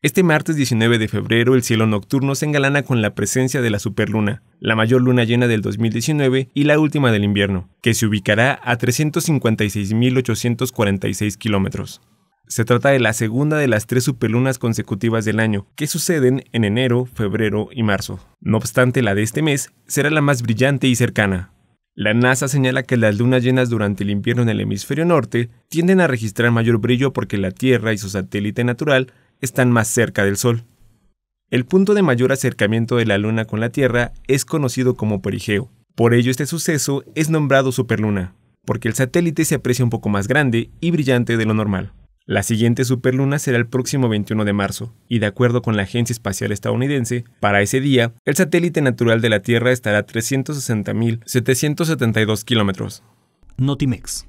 Este martes 19 de febrero el cielo nocturno se engalana con la presencia de la superluna, la mayor luna llena del 2019 y la última del invierno, que se ubicará a 356.846 kilómetros. Se trata de la segunda de las tres superlunas consecutivas del año, que suceden en enero, febrero y marzo. No obstante, la de este mes será la más brillante y cercana. La NASA señala que las lunas llenas durante el invierno en el hemisferio norte tienden a registrar mayor brillo porque la Tierra y su satélite natural están más cerca del Sol. El punto de mayor acercamiento de la Luna con la Tierra es conocido como perigeo. Por ello este suceso es nombrado superluna, porque el satélite se aprecia un poco más grande y brillante de lo normal. La siguiente superluna será el próximo 21 de marzo, y de acuerdo con la Agencia Espacial Estadounidense, para ese día, el satélite natural de la Tierra estará a 360.772 kilómetros. Notimex.